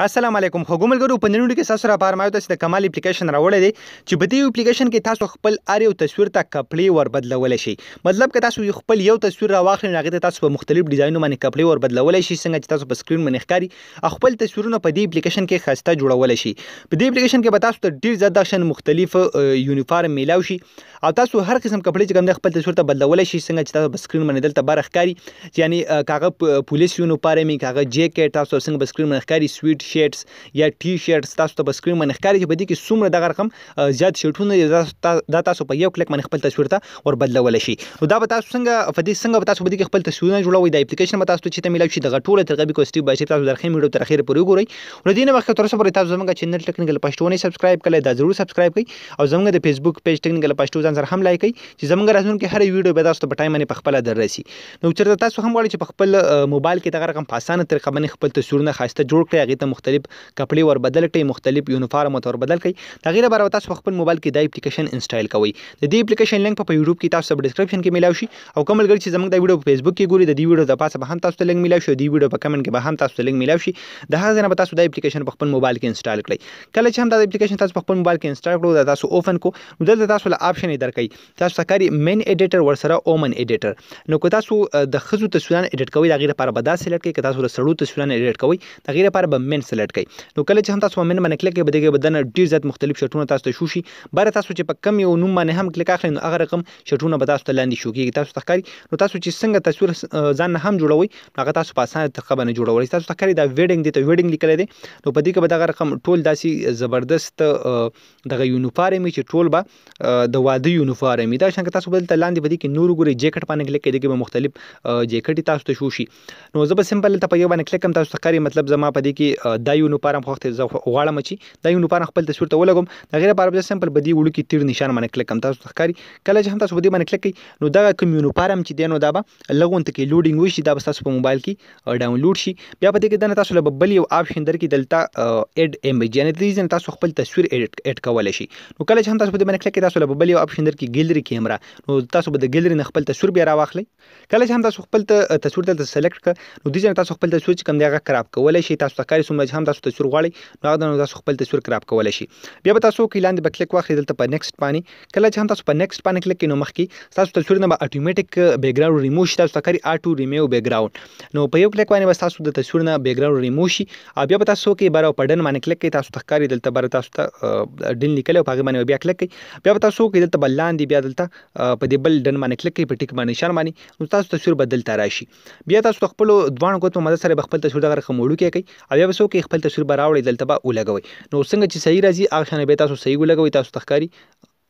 السلام علیکم خو ګوملګرو په نن ویډیو کې تاسو را فرمایو تاسو د کمال اپلیکیشن راوړی دی چې په دې اپلیکیشن کې تاسو خپل ار یو تصویر ته کپلې ور بدلول شي مطلب کې تاسو خپل یو تصویر راوخلئ نه غته تاسو په مختلف ډیزاینونو باندې کپلې ور بدلول شي څنګه چې تاسو په سکرین باندې ښکاری خپل تصویرونه په دې اپلیکیشن کې خسته جوړول شي په دې اپلیکیشن کې به تاسو ته ډیر زیات شن مختلف یونیفارم میلاو شي او تاسو هر قسم کپلې چې کوم د خپل تصویر ته بدلول شي څنګه چې تاسو په سکرین باندې دلته بار ښکاری یعنی کاغه پولیس یونیفارم کاغه جیکټ تاسو څنګه په سکرین باندې ښکاری سویټ شیټس یا ټي شیټس تاسو ته بسکرین باندې ښکاري چې بده کې څومره دغه رقم زیات شیټونه دا تاسو په یو کلیک باندې خپل تصویر ته ور بدلول شي نو دا به تاسو څنګه په دې څنګه به تاسو بده کې خپل تصویرونه جوړوي د اپلیکیشن به تاسو چې ته ملوي شي دغه ټوله ترغیب کو سټیپ بای سټیپ تاسو درخې میډو تر اخره پورې وګورئ ورته نه وخت تر اوسه پورې تاسو زموږ چینل ټیکنیکل پښتو نه سبسکرایب کړئ دا ضرور سبسکرایب کړئ او زموږ د فیسبوک پیج ټیکنیکل پښتو ځان سره هم لایک کړئ چې زموږ راتلونکي هر ویډیو به تاسو ته په ټایم باندې په خپل دررسي نو چیرته تاسو هم غواړئ چې په خپل موبایل کې دغه رقم په اسانه طریقه باندې خپل تصویرونه خاصته جوړ کړئ هغه ته مختلف کپړې ور بدل کړئ مختلف یونیفارم ور بدل کړئ دا غیره بار تاسو خپل موبایل کې د اپلیکیشن انسټال کوئ د دې اپلیکیشن لینک په یوټیوب کې تاسو په ډسکرپشن کې ملاوي شي او کومل ګر چې زموږ د ویډیو په فیسبوک کې ګوري د دې ویډیو د پاسه به هم تاسو ته لینک ملاوي شي د ویډیو په کمنټ کې به هم تاسو ته لینک ملاوي شي د هغه ځنه تاسو د اپلیکیشن په خپل موبایل کې انسټال کړئ کله چې هم دا اپلیکیشن تاسو په خپل موبایل کې انسټال کړو دا تاسو اوپن کو نو دلته تاسو له آپشن درکې تاسو کاری مین ایډیټر ورسره اومن ایډیټر نو کو تاسو د خزو تصویرونه ایډیټ کوئ دا غیره لپاره به دا سلیکټ کړئ که تاسو د سړو تصویرونه ایډیټ کوئ دا غیره لپاره به مین ومن سلیکټ کړئ نو کله چې هم تاسو ومن باندې کلیک کوئ دغه بدن ډیر زیات مختلف شټونه تاسو ته شوشي بار تاسو چې په کم یو نوم باندې هم کلیک اخلئ نو هغه رقم شټونه به تاسو ته لاندې شو کیږي تاسو تخکاری نو تاسو چې څنګه تصویر ځان هم جوړوي هغه تاسو په اسانه طریقه باندې جوړوي تاسو تخکاری دا ویډینګ دی ته ویډینګ لیکل دی نو په دې کې به دغه رقم ټول داسي زبردست دغه یونیفارم چې ټول به د واده یونیفارم دا څنګه تاسو بل ته لاندې بدی کې نور ګوري جیکټ باندې کلیک کړئ دغه مختلف جیکټ تاسو ته شوشي نو زه به سمپل ته په یو باندې کلیک کوم تاسو تخکاری مطلب زما په دې کې دا یو نو پارم خوخته زه غواړم چې دا یو نو پارم خپل تصویر ته ولګم د غیر پارم ځ سمپل بدی وړو کې تیر نشان باندې کلک هم تاسو ښکاری کله چې هم تاسو بدی باندې کلک کړئ نو دا کوم یو نو پارم چې دینو دا به لګون ته کې لوډینګ وشي دا به تاسو په موبایل کې ډاونلوډ شي بیا په دې کې دا تاسو له بل یو آپشن درکې دلته اډ ایمیج یعنی د دې ځن تاسو خپل تصویر اډ اډ کولای شي نو کله چې هم تاسو بدی باندې کلک کړئ تاسو له بل یو آپشن درکې ګیلری کیمرا نو تاسو به د ګیلری نه خپل تصویر بیا راواخلئ کله چې هم تاسو خپل تصویر دلته سلیکټ کړ نو دې ځن تاسو خپل تصویر چې کوم دی هغه خراب کولای شي تاسو ته کاری باندې هم تاسو تصویر غواړئ نو هغه تاسو خپل تصویر کراب کولای شي بیا به تاسو کې لاندې بکلیک واخلئ دلته په نیکسټ باندې کله چې هم تاسو په نیکسټ باندې کلیک کینو مخکې تاسو تصویر نه به اتوماتیک بیک ګراوند ریمو شي تاسو کوي اټو ریمو بیک ګراوند نو په یو کلیک باندې تاسو د تصویر نه بیک ګراوند ریمو شي بیا به تاسو کې بار او پډن باندې کلیک کوي تاسو تخکاری دلته بار تاسو ته ډین لیکل او هغه باندې بیا کلیک کوي بیا به تاسو کې دلته بلان دی بیا دلته په دې بل ډن باندې کلیک کوي په ټیک باندې نشان باندې نو تاسو تصویر بدل تراشي بیا تاسو خپل دوان کوته مدد سره خپل تصویر دغه رقم وړو کې کوي او بیا به سو کې خپل تصویر به راوړئ دلته به ولګوئ نو څنګه چې صحیح راځي هغه شانه به تاسو صحیح ولګوئ تاسو تخکاری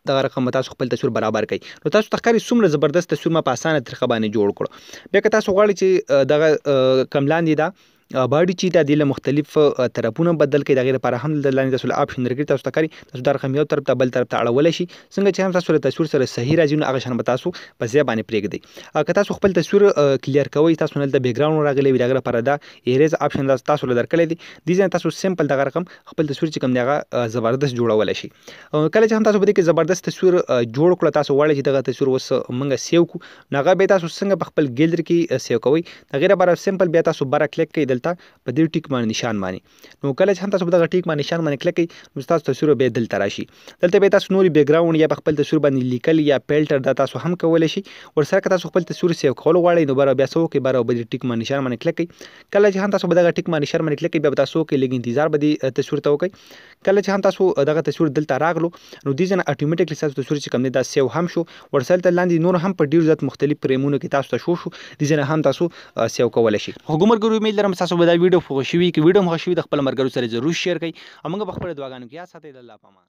دغه رقم تاسو خپل تصویر برابر کړئ نو تاسو تخکاری څومره زبردست تصویر ما په اسانه طریقه باندې جوړ کړو بیا که تاسو غواړئ چې دغه کملاندې ده باډي چې د دې مختلف طرفونو بدل کې دغه لپاره هم د لاندې تاسو اپشن درګر تاسو ته کاری تاسو در خمیو طرف ته بل طرف ته اړول شي څنګه چې هم تاسو له تصویر سره صحیح راځي نو هغه شان تاسو په ځای باندې پرېږدي که تاسو خپل تصویر کلیر کوئ تاسو نه د بیک ګراوند راغلی وي دغه لپاره دا ایریز اپشن تاسو له درکړی دی د ځین تاسو سمپل دغه رقم خپل تصویر چې کوم دغه زبردست جوړول شي کله چې هم تاسو بده کې زبردست تصویر جوړ کړ تاسو وړل چې دغه تصویر وس منګه سیو کو نغه به تاسو څنګه خپل ګیلری کې سیو کوئ دغه لپاره سمپل بیا تاسو بره کلیک کړئ دلته په دې ټیک باندې نشان باندې نو کله چې هم تاسو په دغه ټیک باندې نشان باندې کلک کوئ نو تاسو تصویر به دلته راشي دلته به تاسو نوري بیک ګراوند یا خپل تصویر باندې لیکل یا فلټر دا تاسو هم کولی شئ ورسره تاسو خپل تصویر سیو کول غواړئ نو بره بیا سو کې بره به دې ټیک باندې نشان باندې کلک کوئ کله چې هم تاسو په دغه ټیک باندې نشان باندې کلک کوئ بیا تاسو کې لګ انتظار به دې تصویر ته وکړئ کله چې هم تاسو دغه تصویر دلته راغلو نو دې ځنه اتوماتیکلی تاسو تصویر چې کوم دی دا سیو هم شو ورسره ته لاندې نور هم په ډیر ځات مختلف پریمونو کې تاسو ته شو شو دې ځنه هم تاسو سیو کولای شئ حکومت ګورو امید لرم تاسو تاسو به دا ویډیو خوښوي که ویډیو مو خوښوي د خپل ملګرو سره ضرور شیر کړئ او موږ په خپل دعاګانو کې یاد ساتئ د الله په امان